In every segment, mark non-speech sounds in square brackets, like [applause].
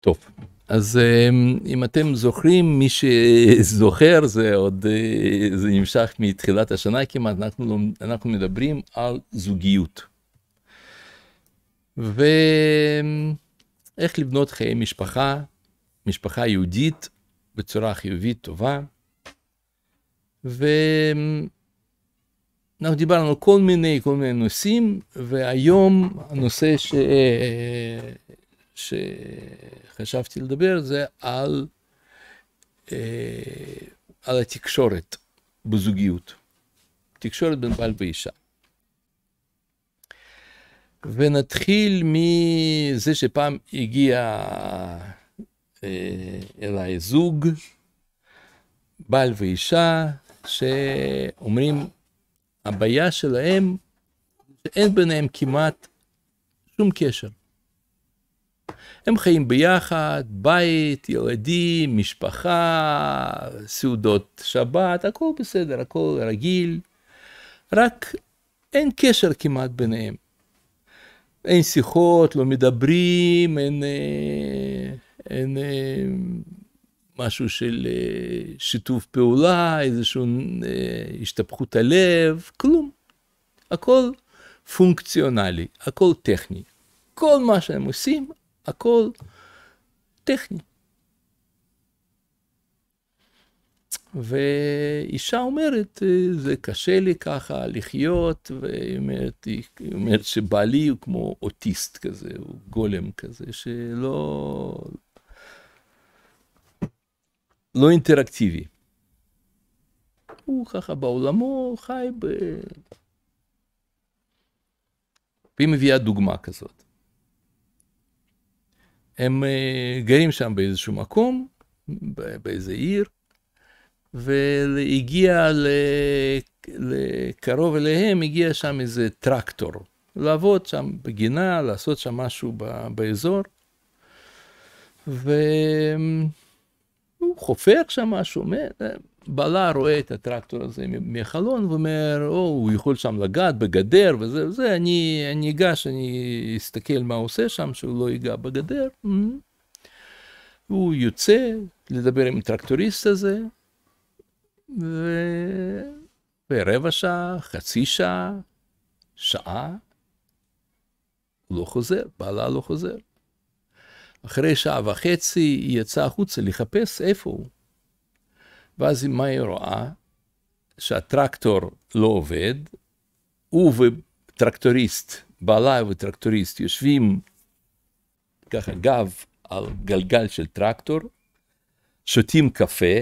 טוב, אז אמ, אם אתם זוכרים, מי שזוכר, זה עוד, אה, זה נמשך מתחילת השנה כמעט, אנחנו, לא, אנחנו מדברים על זוגיות. ואיך אמ, לבנות חיי משפחה, משפחה יהודית, בצורה חיובית, טובה. ואנחנו אמ, דיברנו על כל מיני, כל מיני נושאים, והיום הנושא ש... אה, שחשבתי לדבר זה על, אה, על התקשורת בזוגיות, תקשורת בין בעל ואישה. ונתחיל מזה שפעם הגיע אה, אליי זוג, בעל ואישה, שאומרים, הבעיה שלהם, שאין ביניהם כמעט שום קשר. הם חיים ביחד, בית, ילדים, משפחה, סעודות שבת, הכל בסדר, הכל רגיל, רק אין קשר כמעט ביניהם. אין שיחות, לא מדברים, אין, אה, אין, אין אה, משהו של אה, שיתוף פעולה, איזושהי השתפכות הלב, כלום. הכל פונקציונלי, הכל טכני. כל מה שהם עושים, הכל טכני. ואישה אומרת, אה, זה קשה לי ככה לחיות, והיא אומרת, היא אומרת שבעלי הוא כמו אוטיסט כזה, הוא גולם כזה, שלא... לא אינטראקטיבי. הוא ככה בעולמו, חי ב... והיא מביאה דוגמה כזאת. הם אה, גרים שם באיזשהו מקום, באיזה עיר, והגיע לקרוב אליהם, הגיע שם איזה טרקטור, לעבוד שם בגינה, לעשות שם משהו באזור. והוא חופר שם משהו, בעלה רואה את הטרקטור הזה מהחלון ואומר, או, oh, הוא יכול שם לגעת בגדר וזה וזה, אני, אגש, אני אסתכל מה עושה שם, שהוא לא ייגע בגדר. Mm-hmm. הוא יוצא לדבר עם הטרקטוריסט הזה, ו... ורבע שעה, חצי שעה, שעה, לא חוזר, בעלה לא חוזר. אחרי שעה וחצי היא יצאה החוצה לחפש איפה הוא. ואז מה היא רואה? שהטרקטור לא עובד, הוא וטרקטוריסט, בעלה וטרקטוריסט יושבים ככה גב על גלגל של טרקטור, שותים קפה,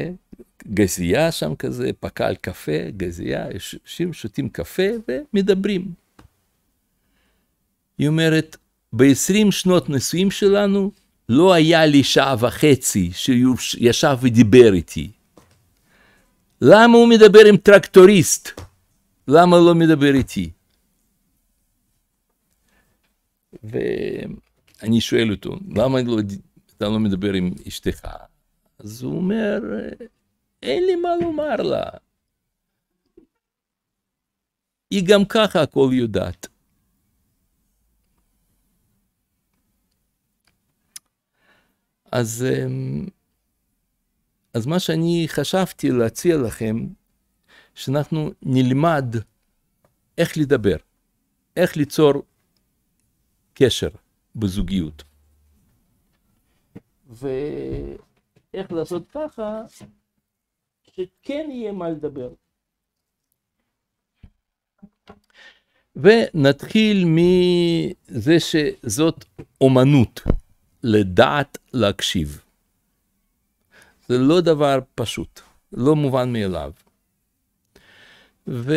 גזייה שם כזה, פקל קפה, גזייה, יושבים, שותים קפה ומדברים. היא אומרת, ב-20 שנות נישואים שלנו לא היה לי שעה וחצי שישב ודיבר איתי. למה הוא מדבר עם טרקטוריסט? למה לא מדבר איתי? ואני שואל אותו, למה לא, אתה לא מדבר עם אשתך? אז הוא אומר, אין לי מה לומר לה. היא גם ככה הכל יודעת. אז אמ, אז מה שאני חשבתי להציע לכם, שאנחנו נלמד איך לדבר, איך ליצור קשר בזוגיות. ואיך לעשות ככה, שכן יהיה מה לדבר. ונתחיל מזה שזאת אומנות, לדעת להקשיב. זה לא דבר פשוט, לא מובן מאליו. ואחת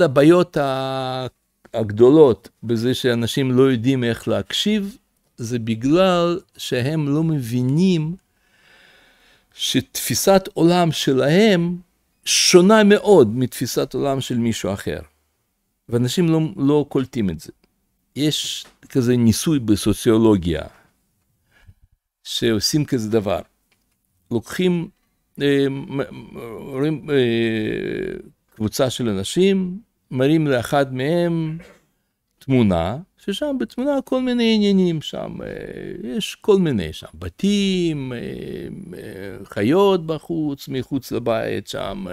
הבעיות הגדולות בזה שאנשים לא יודעים איך להקשיב, זה בגלל שהם לא מבינים שתפיסת עולם שלהם שונה מאוד מתפיסת עולם של מישהו אחר. ואנשים לא, לא קולטים את זה. יש כזה ניסוי בסוציולוגיה, שעושים כזה דבר. לוקחים, אה, רואים אה, קבוצה של אנשים, מראים לאחד מהם תמונה, ששם בתמונה כל מיני עניינים שם, אה, יש כל מיני שם, בתים, חיות בחוץ, מחוץ לבית, שם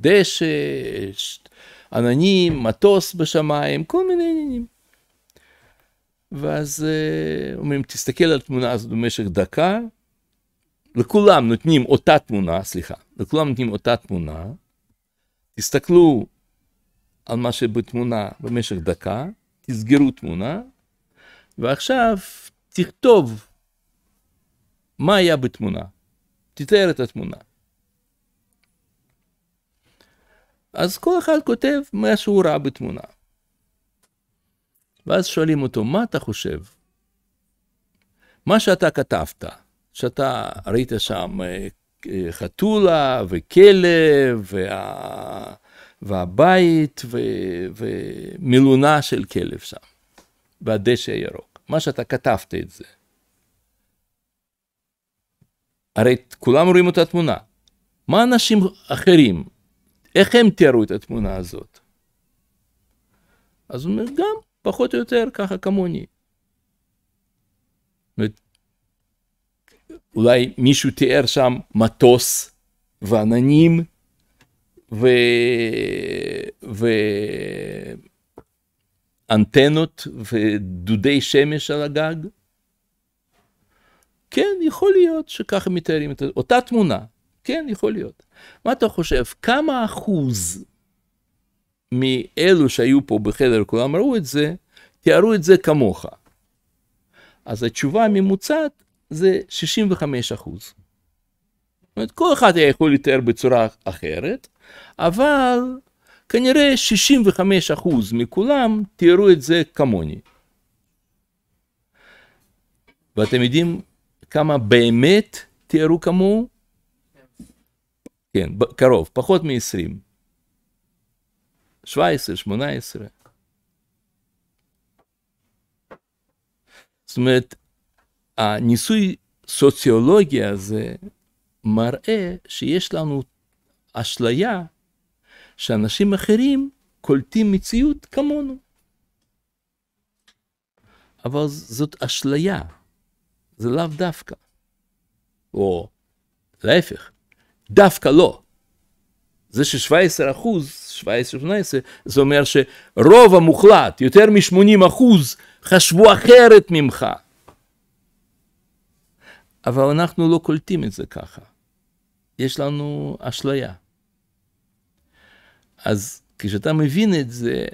דשא, עננים, מטוס בשמיים, כל מיני עניינים. ואז אה, אומרים, תסתכל על התמונה הזאת במשך דקה, לכולם נותנים אותה תמונה, סליחה, לכולם נותנים אותה תמונה, תסתכלו על מה שבתמונה במשך דקה, תסגרו תמונה, ועכשיו תכתוב מה היה בתמונה, תתאר את התמונה. אז כל אחד כותב מה שהוא ראה בתמונה. ואז שואלים אותו, מה אתה חושב? מה שאתה כתבת, שאתה ראית שם אה, אה, חתולה וכלב וה... והבית ו... ומילונה של כלב שם, והדשא הירוק, מה שאתה כתבת את זה. הרי כולם רואים את התמונה. מה אנשים אחרים, איך הם תיארו את התמונה הזאת? אז הוא אומר, גם פחות או יותר ככה כמוני. אולי מישהו תיאר שם מטוס ועננים ו... ואנטנות ודודי שמש על הגג. כן, יכול להיות שככה מתארים את אותה תמונה. כן, יכול להיות. מה אתה חושב, כמה אחוז מאלו שהיו פה בחדר, כולם ראו את זה, תיארו את זה כמוך. אז התשובה הממוצעת זה 65 אחוז. זאת אומרת, כל אחד היה יכול לתאר בצורה אחרת, אבל כנראה 65 אחוז מכולם תיארו את זה כמוני. ואתם יודעים כמה באמת תיארו כמוהו? כן, כן קרוב, פחות מ-20. 17, 18. זאת אומרת, הניסוי סוציולוגי הזה מראה שיש לנו אשליה שאנשים אחרים קולטים מציאות כמונו. אבל זאת אשליה, זה לאו דווקא. או להפך, דווקא לא. זה ש-17 אחוז, 17, 18, זה אומר שרוב המוחלט, יותר מ-80 אחוז, חשבו אחרת ממך. אבל אנחנו לא קולטים את זה ככה. יש לנו אשליה. אז כשאתה מבין את זה,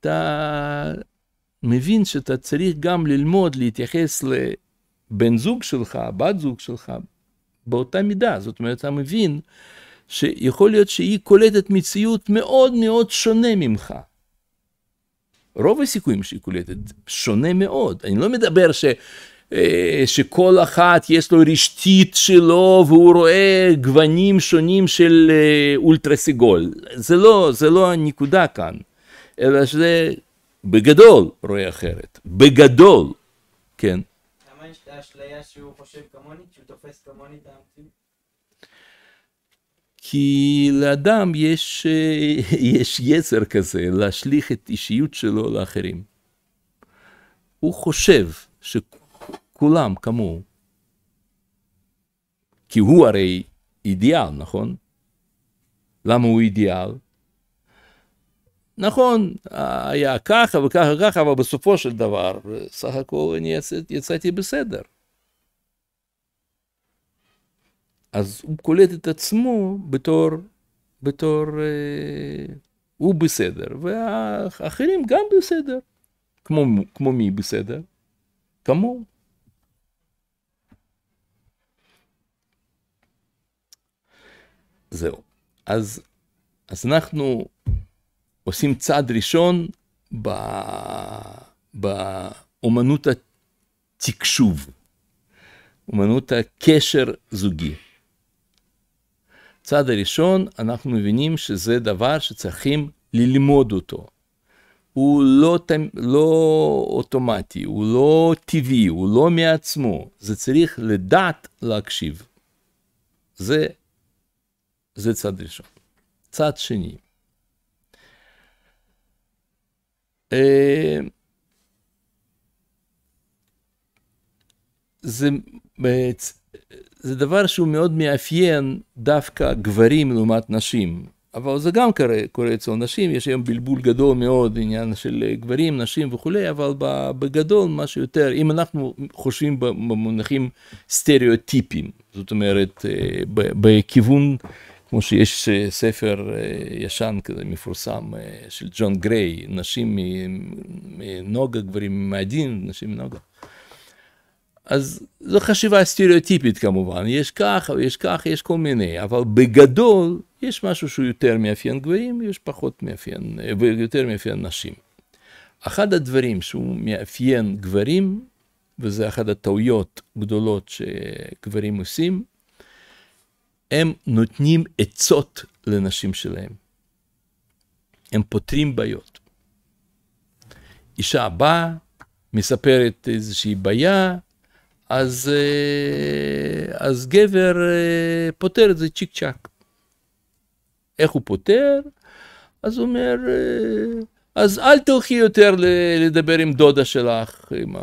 אתה מבין שאתה צריך גם ללמוד להתייחס לבן זוג שלך, בת זוג שלך, באותה מידה. זאת אומרת, אתה מבין שיכול להיות שהיא קולטת מציאות מאוד מאוד שונה ממך. רוב הסיכויים שהיא קולטת שונה מאוד. אני לא מדבר ש... אה, שכל אחת יש לו רשתית שלו והוא רואה גוונים שונים של אה, אולטרה זה לא, זה לא הנקודה כאן, אלא שזה בגדול רואה אחרת. בגדול, כן. למה יש את האשליה שהוא חושב כמוני, שהוא תופס כמוני את המציאות? כי לאדם יש, אה, [laughs] יש יצר כזה להשליך את אישיות שלו לאחרים. הוא חושב שכולם כמוהו, כי הוא הרי אידיאל, נכון? למה הוא אידיאל? נכון, היה ככה וככה וככה, אבל בסופו של דבר, סך הכל אני יצאתי בסדר. אז הוא קולט את עצמו בתור, בתור, אה, הוא בסדר, והאחרים גם בסדר. כמו, כמו מי בסדר? כמוהו. זהו. אז, אז אנחנו עושים צעד ראשון ב, באומנות התקשוב, אומנות הקשר זוגי. צעד הראשון, אנחנו מבינים שזה דבר שצריכים ללמוד אותו. הוא לא, לא אוטומטי, הוא לא טבעי, הוא לא מעצמו. זה צריך לדעת להקשיב. זה, זה צעד ראשון. צעד שני. אה, זה זה דבר שהוא מאוד מאפיין דווקא גברים לעומת נשים. אבל זה גם קורה, קורה אצל נשים, יש היום בלבול גדול מאוד, עניין של אה, גברים, נשים וכולי, אבל בגדול מה שיותר, אם אנחנו חושבים במונחים סטריאוטיפיים, זאת אומרת, אה, בכיוון, כמו שיש אה, ספר ישן כזה מפורסם של ג'ון גריי, נשים מנוגה, גברים מעדין, נשים מנוגה. אז זו חשיבה סטריאוטיפית כמובן, יש ככה ויש ככה, יש כל מיני, אבל בגדול יש משהו שהוא יותר מאפיין גברים, יש פחות מאפיין, ויותר מאפיין נשים. אחד הדברים שהוא מאפיין גברים, וזה אחת הטעויות גדולות שגברים עושים, הם נותנים עצות לנשים שלהם. הם פותרים בעיות. אישה באה, מספרת איזושהי בעיה, אז, אה, אז גבר אה, פותר את זה צ'יק צ'אק. איך הוא פותר? אז הוא אומר, אה, אז אל תלכי יותר לדבר עם דודה שלך, עם ה...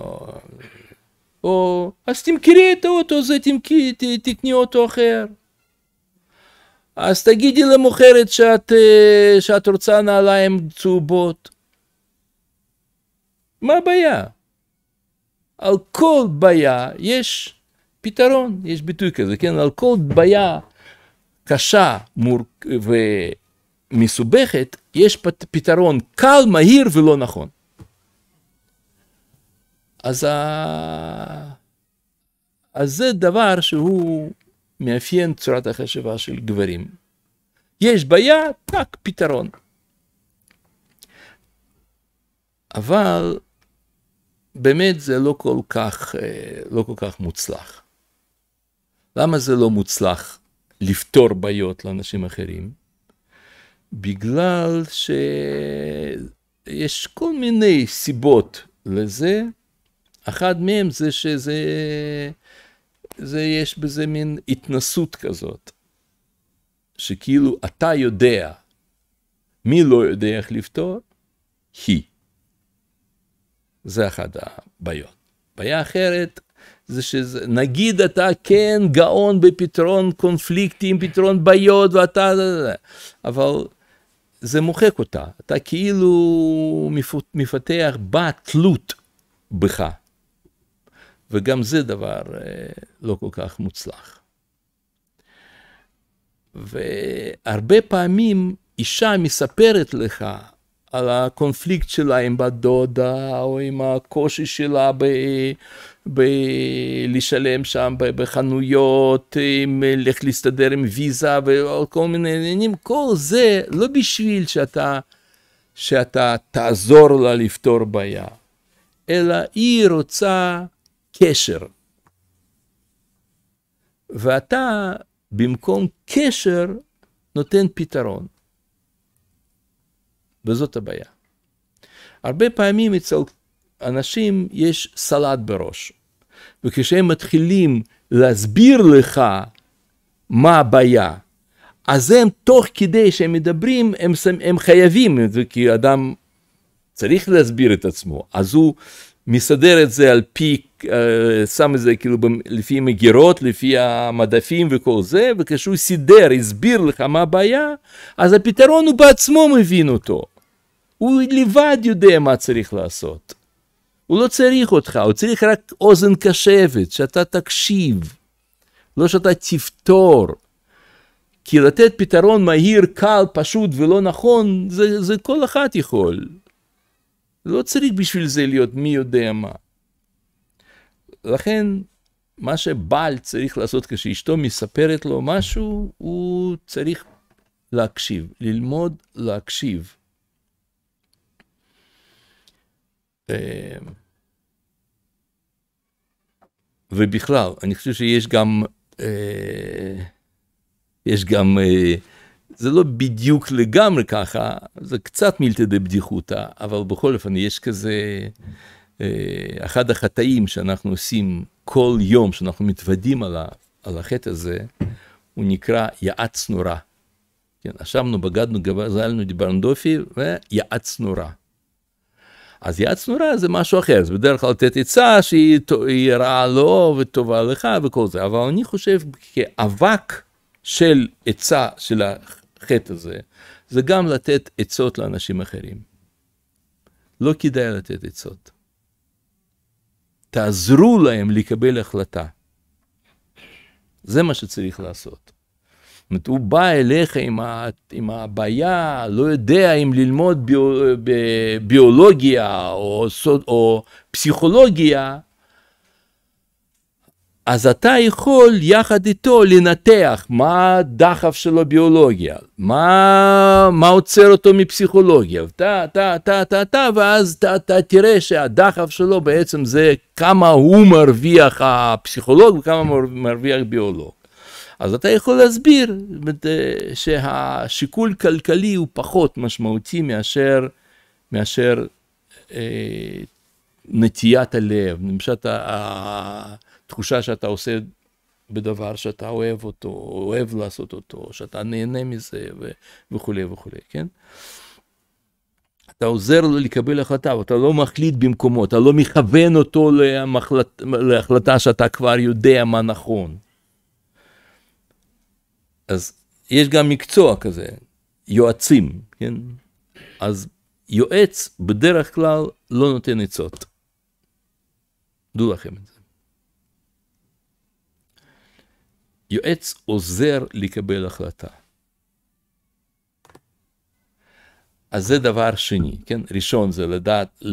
או אז תמכרי את האוטו הזה, תמכרי, תקני אוטו אחר. אז תגידי למוכרת שאת, שאת רוצה נעליים צהובות. מה הבעיה? על כל בעיה יש פתרון, יש ביטוי כזה, כן? על כל בעיה קשה מור... ומסובכת, יש פת... פתרון קל, מהיר ולא נכון. אז, ה... אז זה דבר שהוא מאפיין צורת החשיבה של גברים. יש בעיה, רק פתרון. אבל באמת זה לא כל כך, אה, לא כל כך מוצלח. למה זה לא מוצלח לפתור בעיות לאנשים אחרים? בגלל שיש כל מיני סיבות לזה. אחת מהן זה שזה, זה יש בזה מין התנסות כזאת, שכאילו אתה יודע, מי לא יודע איך לפתור? היא. זה אחת הבעיות. בעיה אחרת זה שנגיד אתה כן גאון בפתרון קונפליקטים, פתרון בעיות, ואתה... אבל זה מוחק אותה. אתה כאילו מפתח בתלות בך. וגם זה דבר אה, לא כל כך מוצלח. והרבה פעמים אישה מספרת לך על הקונפליקט שלה עם בת דודה, או עם הקושי שלה ב... ב... לשלם שם בחנויות, עם לך להסתדר עם ויזה וכל מיני עניינים, כל זה לא בשביל שאתה, שאתה תעזור לה לפתור בעיה, אלא היא רוצה קשר. ואתה במקום קשר נותן פתרון. וזאת הבעיה. הרבה פעמים אצל אנשים יש סלט בראש, וכשהם מתחילים להסביר לך מה הבעיה, אז הם תוך כדי שהם מדברים, הם, הם חייבים כי אדם צריך להסביר את עצמו, אז הוא מסדר את זה על פי, אה, שם את זה כאילו לפי מגירות, לפי המדפים וכל זה, וכשהוא סידר, הסביר לך מה הבעיה, אז הפתרון הוא בעצמו מבין אותו. הוא לבד יודע מה צריך לעשות. הוא לא צריך אותך, הוא צריך רק אוזן קשבת, שאתה תקשיב, לא שאתה תפתור. כי לתת פתרון מהיר, קל, פשוט ולא נכון, זה, זה כל אחד יכול. לא צריך בשביל זה להיות מי יודע מה. לכן, מה שבעל צריך לעשות כשאשתו מספרת לו משהו, הוא צריך להקשיב, ללמוד להקשיב. אמ, ובכלל, אני חושב שיש גם, אה, יש גם, אה, זה לא בדיוק לגמרי ככה, זה קצת מילתא דבדיחותא, אבל בכל אופן יש כזה, אה, אחד החטאים שאנחנו עושים כל יום, שאנחנו מתוודים עליו, על החטא הזה, הוא נקרא יעץ נורא. כן, אשמנו, בגדנו, גזלנו, דיברנו דופי, ויעץ נורא. אז יד צנורה זה משהו אחר, זה בדרך כלל לתת עצה שהיא רעה לו וטובה לך וכל זה, אבל אני חושב כאבק של עצה של החטא הזה, זה גם לתת עצות לאנשים אחרים. לא כדאי לתת עצות. תעזרו להם לקבל החלטה. זה מה שצריך לעשות. אומרת, הוא בא אליך עם, ה, עם הבעיה, לא יודע אם ללמוד ביו, ביולוגיה או, או פסיכולוגיה, אז אתה יכול יחד איתו לנתח מה הדחף שלו ביולוגיה, מה, מה עוצר אותו מפסיכולוגיה, אתה, אתה, אתה, אתה, אתה, ואז אתה, אתה תראה שהדחף שלו בעצם זה כמה הוא מרוויח הפסיכולוג וכמה מרוויח ביולוג. אז אתה יכול להסביר שהשיקול כלכלי הוא פחות משמעותי מאשר, מאשר אה, נטיית הלב, למשל התחושה שאתה עושה בדבר שאתה אוהב אותו, אוהב לעשות אותו, שאתה נהנה מזה ו- וכולי וכולי, כן? אתה עוזר לו לקבל החלטה, ואתה לא מחליט במקומו, אתה לא מכוון אותו להחלט, להחלטה שאתה כבר יודע מה נכון, אז יש גם מקצוע כזה, יועצים, כן? אז יועץ בדרך כלל לא נותן עצות. דעו לכם את זה. יועץ עוזר לקבל החלטה. אז זה דבר שני, כן? ראשון זה לדעת,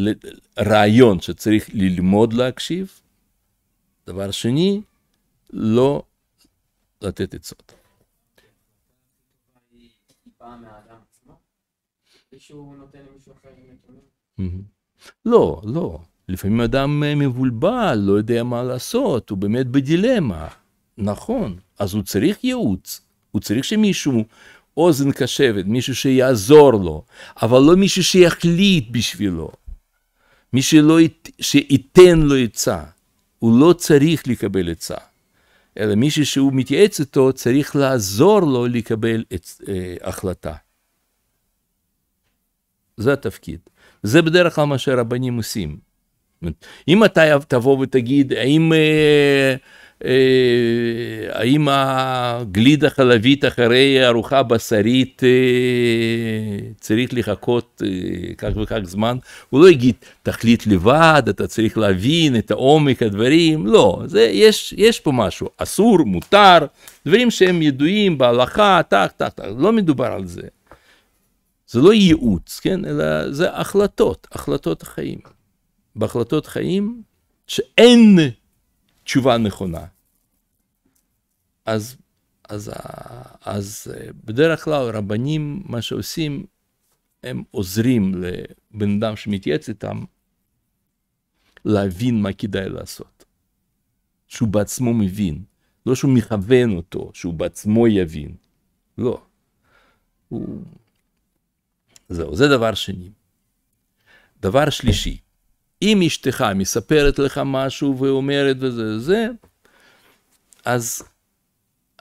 רעיון שצריך ללמוד להקשיב. דבר שני, לא לתת עצות. מישהו נותן למישהו אחר נתונים? לא, לא. לפעמים אדם אה, מבולבל, לא יודע מה לעשות, הוא באמת בדילמה. נכון, אז הוא צריך ייעוץ, הוא צריך שמישהו, אוזן קשבת, מישהו שיעזור לו, אבל לא מישהו שיחליט בשבילו, מישהו לא, שייתן לו עצה. הוא לא צריך לקבל עצה, אלא מישהו שהוא מתייעץ איתו צריך לעזור לו לקבל את, אה, החלטה. זה התפקיד. זה בדרך כלל מה שרבנים עושים. אם אתה תבוא ותגיד, האם... אה, אה, האם הגלידה חלבית אחרי ארוחה בשרית אה, צריך לחכות אה, כך וכך זמן? הוא לא יגיד, תחליט לבד, אתה צריך להבין את העומק הדברים, לא, זה, יש, יש פה משהו, אסור, מותר, דברים שהם ידועים בהלכה, טח, טח, טח, לא מדובר על זה. זה לא ייעוץ, כן? אלא זה החלטות, החלטות החיים. בהחלטות חיים שאין תשובה נכונה. אז, אז, אז בדרך כלל רבנים, מה שעושים, הם עוזרים לבן אדם שמתייעץ איתם להבין מה כדאי לעשות. שהוא בעצמו מבין, לא שהוא מכוון אותו, שהוא בעצמו יבין. לא. הוא זהו, זה דבר שני. דבר שלישי, אם אשתך מספרת לך משהו ואומרת וזה זה, אז,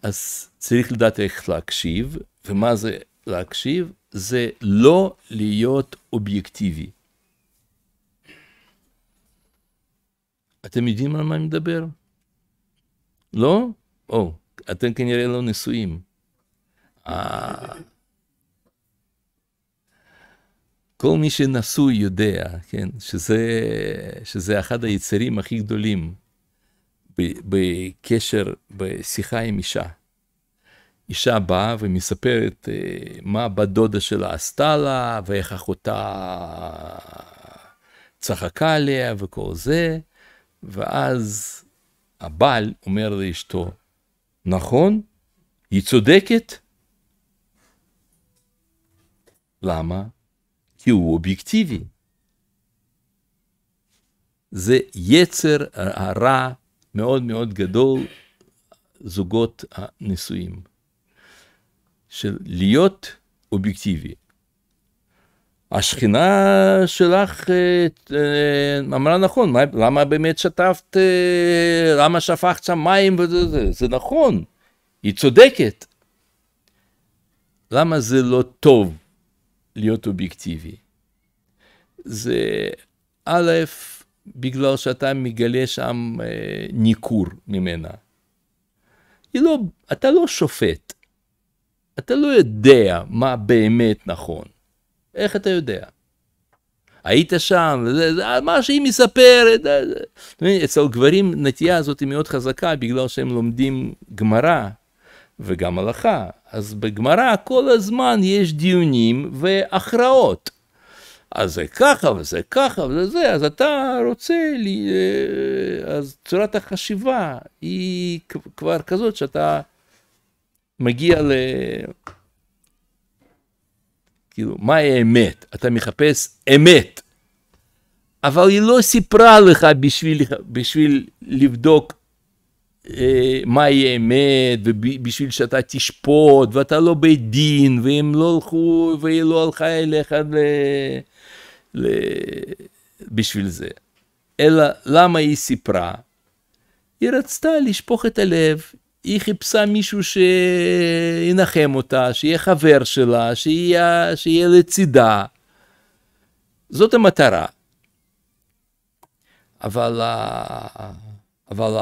אז צריך לדעת איך להקשיב, ומה זה להקשיב? זה לא להיות אובייקטיבי. אתם יודעים על מה אני מדבר? לא? או, אתם כנראה לא נשואים. אה, כל מי שנשוי יודע, כן, שזה, שזה אחד היצרים הכי גדולים בקשר, בשיחה עם אישה. אישה באה ומספרת אה, מה בת דודה שלה עשתה לה, ואיך אחותה צחקה עליה וכל זה, ואז הבעל אומר לאשתו, נכון, היא צודקת. למה? כי הוא אובייקטיבי. זה יצר הרע מאוד מאוד גדול, זוגות הנישואים, של להיות אובייקטיבי. השכינה שלך אה, אה, אמרה נכון, למה באמת שטפת, אה, למה שפכת שם מים וזה, זה, זה נכון, היא צודקת. למה זה לא טוב להיות אובייקטיבי. זה א', בגלל שאתה מגלה שם אה, ניכור ממנה. לא, אתה לא שופט. אתה לא יודע מה באמת נכון. איך אתה יודע? היית שם, זה, זה, מה שהיא מספרת. אצל גברים נטייה הזאת היא מאוד חזקה בגלל שהם לומדים גמרא וגם הלכה. אז בגמרא כל הזמן יש דיונים והכרעות. אז זה ככה וזה ככה וזה זה, אז אתה רוצה, ל... אה, אז צורת החשיבה היא כבר כזאת שאתה מגיע ל... כאילו, מה האמת? אתה מחפש אמת, אבל היא לא סיפרה לך בשביל, בשביל לבדוק אה, מה יהיה אמת, ובשביל שאתה תשפוט, ואתה לא בית דין, והם לא הלכו, והיא לא הלכה אליך ל... ל... בשביל זה. אלא למה היא סיפרה? היא רצתה לשפוך את הלב, היא חיפשה מישהו שינחם אותה, שיהיה חבר שלה, שיהיה, שיהיה לצידה. זאת המטרה. אבל, ה... אבל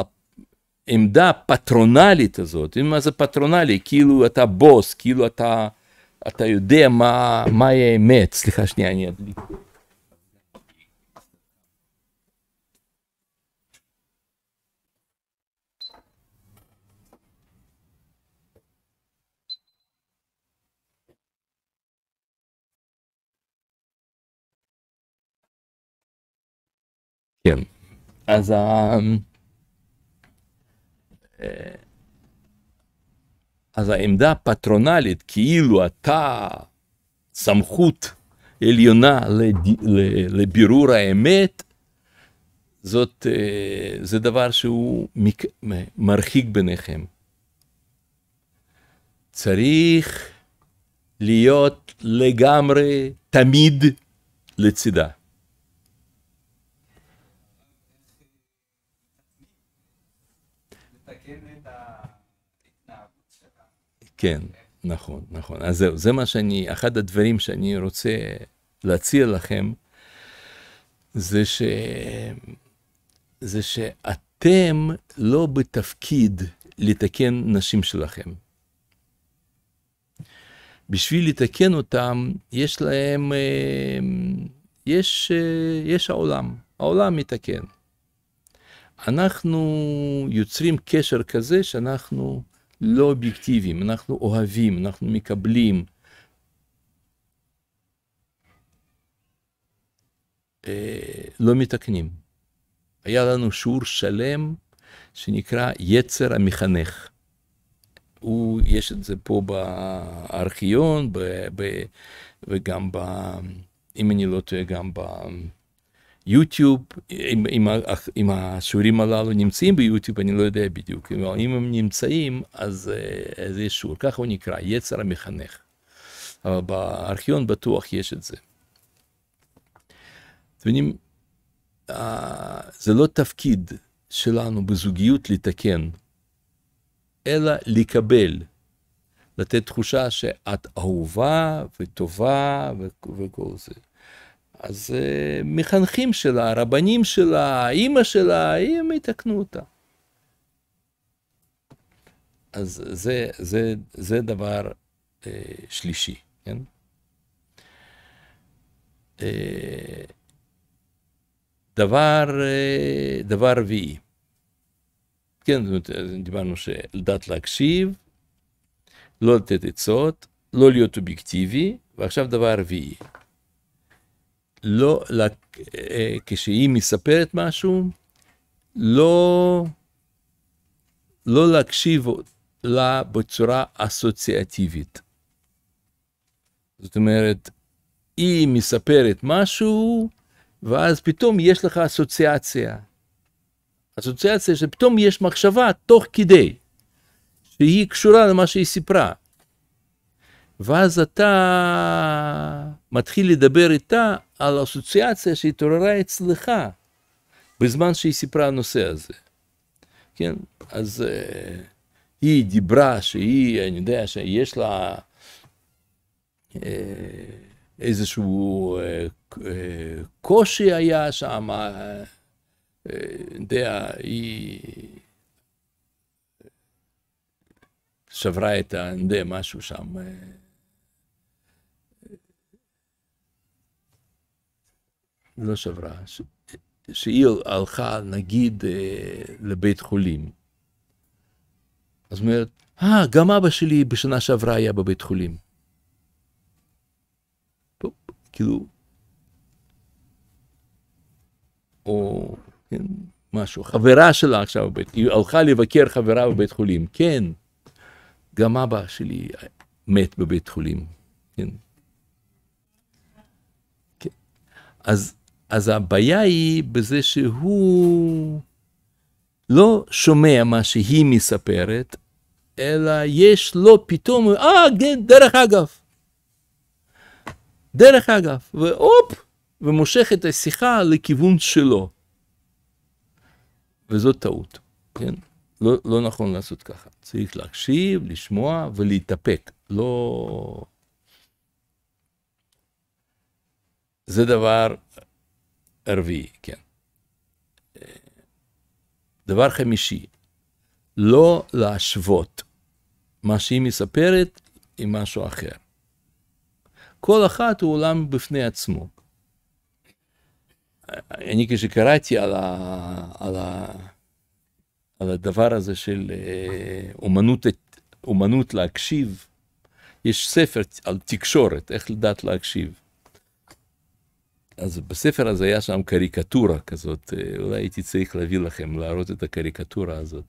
העמדה הפטרונלית הזאת, מה זה פטרונלי? כאילו אתה בוס, כאילו אתה, אתה יודע מה, מהי האמת. סליחה, שנייה, אני אדליק. כן. אז אה, אה, אז העמדה הפטרונלית, כאילו אתה סמכות עליונה לבירור האמת, זאת, אה, זה דבר שהוא מק... מרחיק ביניכם. צריך להיות לגמרי, תמיד, לצידה. כן, נכון, נכון. אז זהו, זה מה שאני, אחד הדברים שאני רוצה להציע לכם, זה, ש... זה שאתם לא בתפקיד לתקן נשים שלכם. בשביל לתקן אותם, יש להם, אה, יש, אה, יש העולם, העולם מתקן. אנחנו יוצרים קשר כזה שאנחנו לא אובייקטיביים, אנחנו אוהבים, אנחנו מקבלים. אה, לא מתקנים. היה לנו שיעור שלם שנקרא יצר המחנך. הוא, יש את זה פה בארכיון, ב, ב, וגם ב... אם אני לא טועה, גם ב... יוטיוב, אם, אם, אם השיעורים הללו נמצאים ביוטיוב, אני לא יודע בדיוק, אבל אם הם נמצאים, אז, זה אה, שיעור, ככה הוא נקרא, יצר המחנך. אבל בארכיון בטוח יש את זה. אתם יודעים, אה, זה לא תפקיד שלנו בזוגיות לתקן, אלא לקבל, לתת תחושה שאת אהובה וטובה וכל זה. אז אה, מחנכים שלה, הרבנים שלה, אימא שלה, הם יתקנו אותה. אז זה, זה, זה דבר אה, שלישי, כן? אה, דבר, אה, דבר רביעי, כן, דיברנו שלדעת להקשיב, לא לתת עצות, לא להיות אובייקטיבי, ועכשיו דבר רביעי, לא, אה, כשהיא מספרת משהו, לא, לא להקשיב לה בצורה אסוציאטיבית. זאת אומרת, היא מספרת משהו, ואז פתאום יש לך אסוציאציה. אסוציאציה שפתאום יש מחשבה תוך כדי, שהיא קשורה למה שהיא סיפרה. ואז אתה מתחיל לדבר איתה על אסוציאציה שהתעוררה אצלך בזמן שהיא סיפרה הנושא הזה. כן, אז אה, היא דיברה שהיא, אני יודע שיש לה אה, איזשהו אה, אה, קושי היה שם, uh, אני יודע, היא... שברה את ה... אני יודע, משהו שם. אה, לא שברה, ש... שהיא הלכה, נגיד, אה, לבית חולים. אז אומרת, אה, ah, גם אבא שלי בשנה שעברה היה בבית חולים. פופ, כאילו, או כן, משהו, חברה שלה עכשיו, בבית, היא הלכה לבקר חברה בבית חולים, כן, גם אבא שלי מת בבית חולים, כן. כן. אז אז הבעיה היא בזה שהוא לא שומע מה שהיא מספרת, אלא יש לו פתאום, אה, כן, דרך אגב. דרך אגב, והופ, ומושך את השיחה לכיוון שלו. וזאת טעות, כן? לא, לא נכון לעשות ככה. צריך להקשיב, לשמוע ולהתאפק. לא... זה דבר רביעי, כן. דבר חמישי, לא להשוות מה שהיא מספרת עם משהו אחר. כל אחת הוא עולם בפני עצמו. אני כשקראתי על, ה, על, ה, על הדבר הזה של אה, אומנות, אומנות להקשיב, יש ספר על תקשורת, איך לדעת להקשיב. אז בספר הזה היה שם קריקטורה כזאת, אה, אולי הייתי צריך להביא לכם, להראות את הקריקטורה הזאת.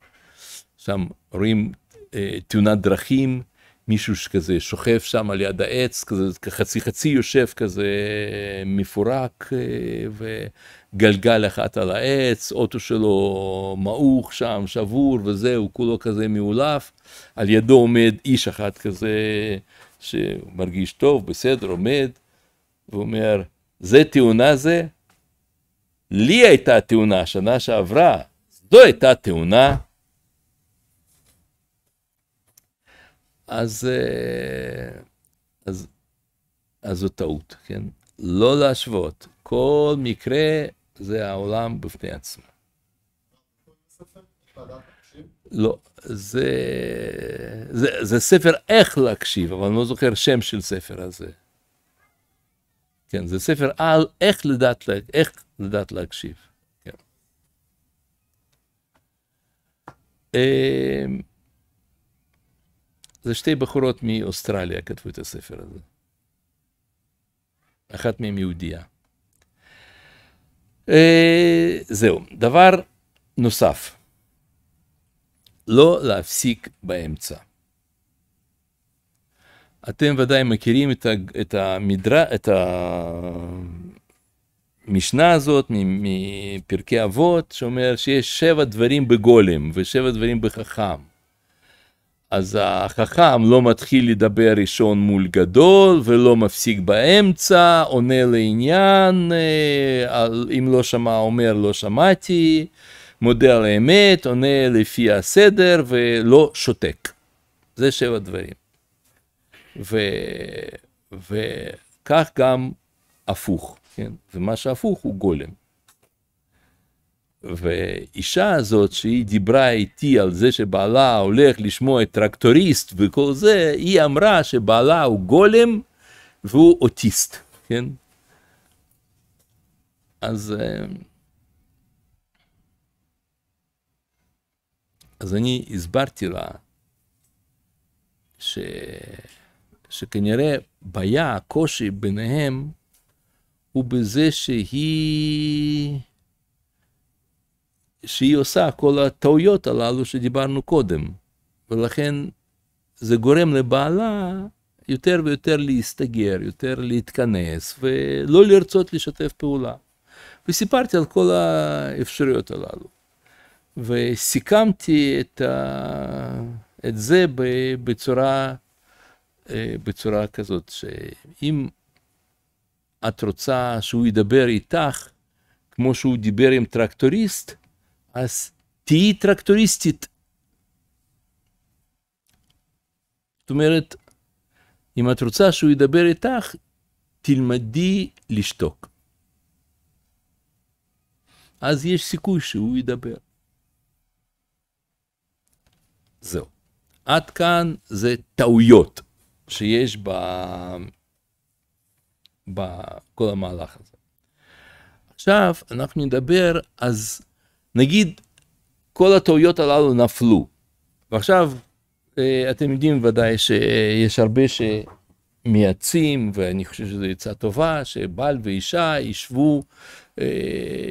שם רואים אה, תאונת דרכים, מישהו שכזה שוכב שם על יד העץ, כזה חצי חצי יושב כזה אה, מפורק, אה, וגלגל אחת על העץ, אוטו שלו מעוך שם, שבור וזהו, כולו כזה מאולף. על ידו עומד איש אחד כזה שמרגיש טוב, בסדר, עומד, ואומר, זה תאונה זה? לי הייתה תאונה השנה שעברה, זו הייתה תאונה. אז, אה, אז, אז זו טעות, כן? לא להשוות. כל מקרה זה העולם בפני עצמו. לא, זה, זה, זה ספר איך להקשיב, אבל אני לא זוכר שם של ספר הזה. כן, זה ספר על איך לדעת, איך לדעת להקשיב. כן. אמ, זה שתי בחורות מאוסטרליה כתבו את הספר הזה. אחת מהן יהודייה. אה, זהו, דבר נוסף, לא להפסיק באמצע. אתם ודאי מכירים את, ה, את, המדרה, את המשנה הזאת מפרקי אבות, שאומר שיש שבע דברים בגולם ושבע דברים בחכם. אז החכם לא מתחיל לדבר ראשון מול גדול ולא מפסיק באמצע, עונה לעניין, אה, אם לא שמע אומר לא שמעתי, מודה על האמת, עונה לפי הסדר ולא שותק. זה שבע דברים. ו... וכך גם הפוך, כן? ומה שהפוך הוא גולם. ואישה הזאת שהיא דיברה איתי על זה שבעלה הולך לשמוע את טרקטוריסט וכל זה, היא אמרה שבעלה הוא גולם והוא אוטיסט, כן? אז, אה, אז אני הסברתי לה ש... שכנראה בעיה, הקושי ביניהם, הוא בזה שהיא... שהיא עושה כל הטעויות הללו שדיברנו קודם, ולכן זה גורם לבעלה יותר ויותר להסתגר, יותר להתכנס, ולא לרצות לשתף פעולה. וסיפרתי על כל האפשרויות הללו, וסיכמתי את, ה... את זה בצורה אה, בצורה כזאת, שאם את רוצה שהוא ידבר איתך, כמו שהוא דיבר עם טרקטוריסט, אז תהיי טרקטוריסטית. זאת אומרת, אם את רוצה שהוא ידבר איתך, תלמדי לשתוק. אז יש סיכוי שהוא ידבר. זהו. עד כאן זה טעויות. שיש בכל המהלך הזה. עכשיו אנחנו נדבר, אז נגיד כל הטעויות הללו נפלו, ועכשיו אה, אתם יודעים ודאי שיש הרבה שמייצים, ואני חושב שזו עצה טובה, שבעל ואישה ישבו אה,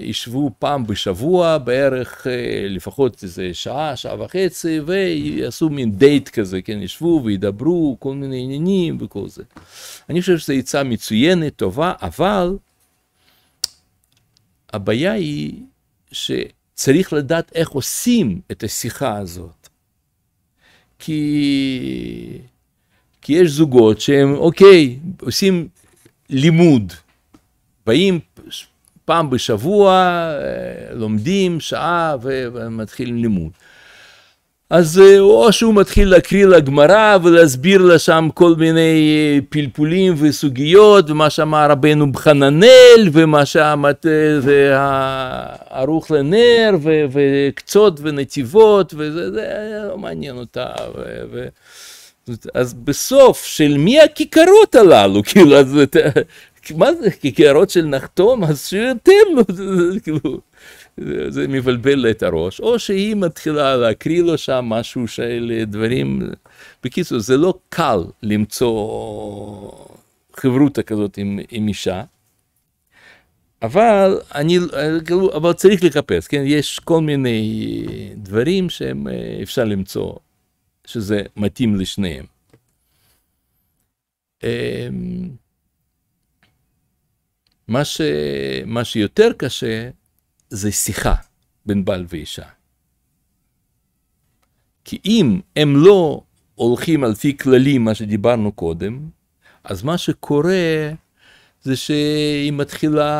ישבו פעם בשבוע בערך אה, לפחות איזה שעה, שעה וחצי, ויעשו מין דייט כזה, כן, ישבו וידברו כל מיני עניינים וכל זה. אני חושב שזו עצה מצוינת, טובה, אבל הבעיה היא שצריך לדעת איך עושים את השיחה הזאת. כי, כי יש זוגות שהם, אוקיי, עושים לימוד, באים פעם בשבוע אה, לומדים שעה ומתחילים לימוד. אז אה, או שהוא מתחיל להקריא לגמרא ולהסביר לה שם כל מיני אה, פלפולים וסוגיות ומה שאמר רבנו בחננאל ומה שאמרת זה ערוך לנר ו- וקצות ונתיבות וזה זה לא מעניין אותה. ו- ו- אז בסוף של מי הכיכרות הללו [laughs] כאילו אז מה זה, כקערות של נחתום, אז יותר לו, זה כאילו, זה מבלבל לה את הראש, או שהיא מתחילה להקריא לו שם משהו של דברים, בקיצור, זה לא קל למצוא חברותה כזאת עם, עם אישה. אבל אני, כאילו, אבל צריך לחפש, כן? יש כל מיני דברים שהם אה, אפשר למצוא, שזה מתאים לשניהם. אמ, מה, ש... מה שיותר קשה זה שיחה בין בעל ואישה. כי אם הם לא הולכים על פי כללים, מה שדיברנו קודם, אז מה שקורה זה שהיא מתחילה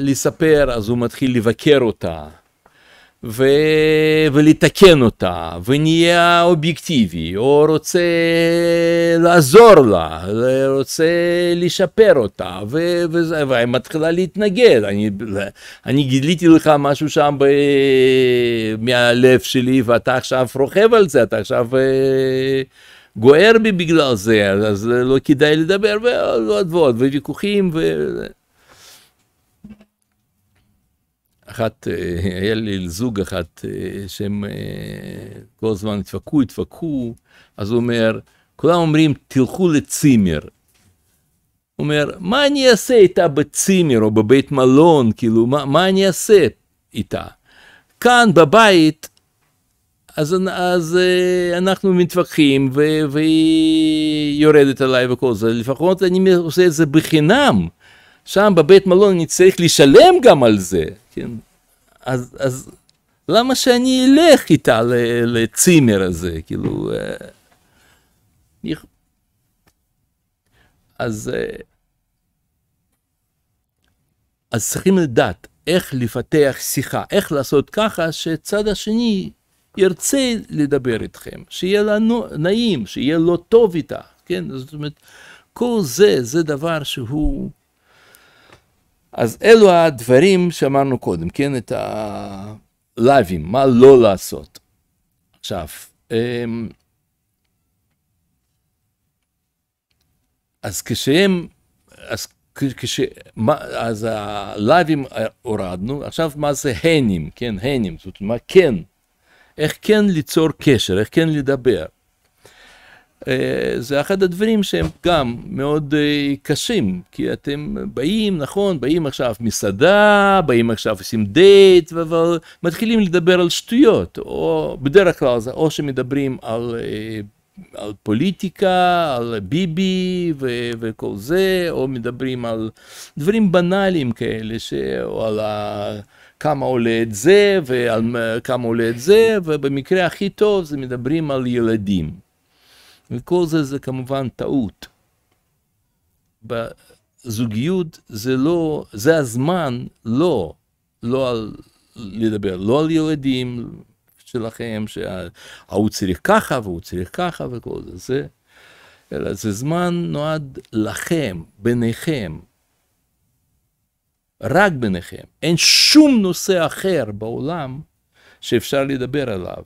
לספר, אז הוא מתחיל לבקר אותה. ו... ולתקן אותה, ונהיה אובייקטיבי, או רוצה לעזור לה, רוצה לשפר אותה, ו... וזה... והיא מתחילה להתנגד. אני... אני גיליתי לך משהו שם ב... מהלב שלי, ואתה עכשיו רוכב על זה, אתה עכשיו... אה, גוער בי בגלל זה, אז לא כדאי לדבר, ועוד ועוד, וויכוחים ו... אחת, אה, היה לי זוג אחת, אה, שהם אה, כל הזמן התווכחו, התווכחו, אז הוא אומר, כולם אומרים, תלכו לצימר. הוא אומר, מה אני אעשה איתה בצימר או בבית מלון, כאילו, מה, מה אני אעשה איתה? כאן בבית, אז, אז אנחנו מתווכחים והיא יורדת עליי וכל זה, לפחות אני עושה את זה בחינם. שם בבית מלון אני צריך לשלם גם על זה, כן? אז, אז למה שאני אלך איתה לצימר הזה, כאילו... אה, אז, אה, אז צריכים לדעת איך לפתח שיחה, איך לעשות ככה שצד השני ירצה לדבר איתכם, שיהיה לנו נעים, שיהיה לו טוב איתך, כן? זאת אומרת, כל זה, זה דבר שהוא... אז אלו הדברים שאמרנו קודם, כן? את הלאווים, מה לא לעשות. עכשיו, אמ, אז כשהם, אז, כש, מה, אז הלאווים אה, הורדנו, עכשיו מה זה הנים, כן, הנים, זאת אומרת, מה כן, איך כן ליצור קשר, איך כן לדבר. אה, זה אחד הדברים שהם גם מאוד אה, קשים, כי אתם באים, נכון, באים עכשיו מסעדה, באים עכשיו עושים דייט, אבל מתחילים לדבר על שטויות, או בדרך כלל זה או שמדברים על, אה, על פוליטיקה, על ביבי ו, וכל זה, או מדברים על דברים בנאליים כאלה, ש, או על ה... כמה עולה את זה, וכמה עולה את זה, ובמקרה הכי טוב זה מדברים על ילדים. וכל זה זה כמובן טעות. בזוגיות זה לא, זה הזמן לא, לא על, לדבר לא על ילדים שלכם, שההוא צריך ככה והוא צריך ככה וכל זה, זה, אלא זה זמן נועד לכם, ביניכם, רק ביניכם. אין שום נושא אחר בעולם שאפשר לדבר עליו,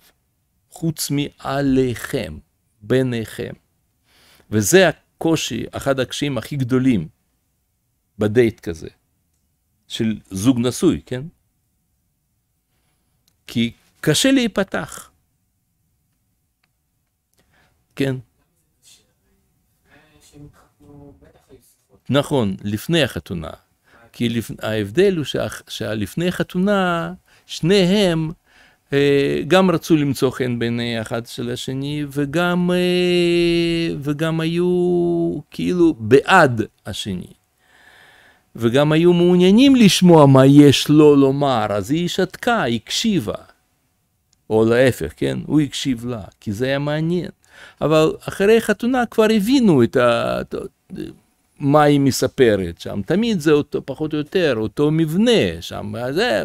חוץ מעליכם. ביניכם. וזה הקושי, אחד הקשיים הכי גדולים בדייט כזה, של זוג נשוי, כן? כי קשה להיפתח. כן. נכון, לפני החתונה. כי לפ... ההבדל הוא שה... שלפני חתונה, שניהם אה, גם רצו למצוא חן בעיני אחד של השני, וגם, אה, וגם היו כאילו בעד השני. וגם היו מעוניינים לשמוע מה יש לו לומר, אז היא שתקה, הקשיבה. או להפך, כן? הוא הקשיב לה, כי זה היה מעניין. אבל אחרי החתונה כבר הבינו את ה... מה היא מספרת שם, תמיד זה אותו, פחות או יותר, אותו מבנה שם, זה,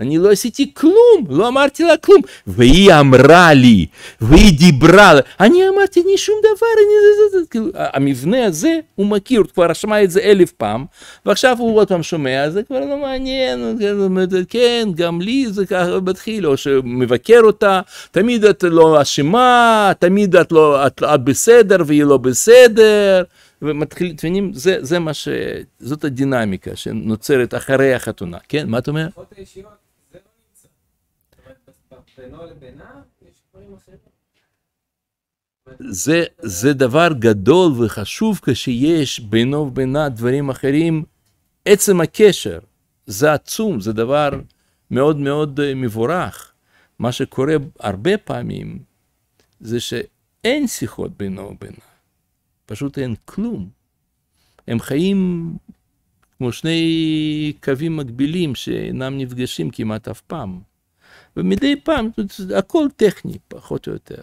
אני לא עשיתי כלום, לא אמרתי לה כלום, והיא אמרה לי, והיא דיברה, אני אמרתי, אני שום דבר, אני זה, זה, זה, כאילו, המבנה הזה, הוא מכיר, הוא כבר שמע את זה אלף פעם, ועכשיו הוא עוד פעם שומע, זה כבר לא מעניין, כן, גם לי זה ככה מתחיל, או שמבקר אותה, תמיד את לא אשמה, תמיד את לא, את, את בסדר והיא לא בסדר. ומתחילים, אתם מבינים, זה, זה מה ש... זאת הדינמיקה שנוצרת אחרי החתונה, כן? מה אתה אומר? לא זה, זה דבר גדול וחשוב כשיש בינו ובינה דברים אחרים. עצם הקשר, זה עצום, זה דבר מאוד מאוד אה, מבורך. מה שקורה הרבה פעמים זה שאין שיחות בינו ובינה. פשוט אין כלום. הם חיים כמו שני קווים מקבילים שאינם נפגשים כמעט אף פעם. ומדי פעם, הכל טכני, פחות או יותר.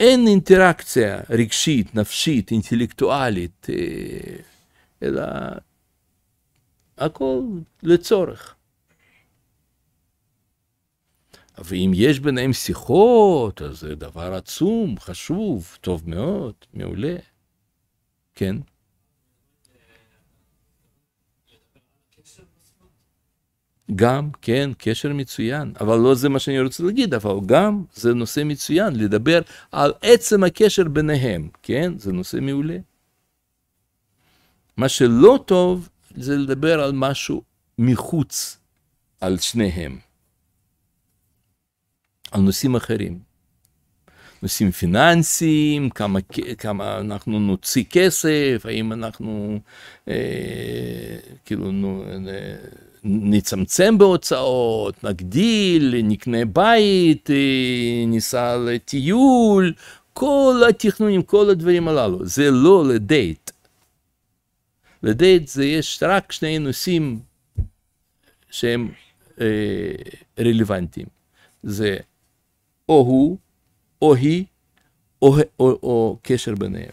אין אינטראקציה רגשית, נפשית, אינטלקטואלית, אה, אלא הכל לצורך. ואם יש ביניהם שיחות, אז זה דבר עצום, חשוב, טוב מאוד, מעולה. כן? גם, כן, קשר מצוין, אבל לא זה מה שאני רוצה להגיד, אבל גם זה נושא מצוין, לדבר על עצם הקשר ביניהם, כן? זה נושא מעולה. מה שלא טוב זה לדבר על משהו מחוץ על שניהם. על נושאים אחרים. נושאים פיננסיים, כמה, כמה אנחנו נוציא כסף, האם אנחנו אה, כאילו נו, אה, נצמצם בהוצאות, נגדיל, נקנה בית, אה, ניסע לטיול, כל התכנונים, כל הדברים הללו. זה לא לדייט. לדייט זה יש רק שני נושאים שהם אה, רלוונטיים. זה או הוא, או היא, או, או, או, או קשר ביניהם.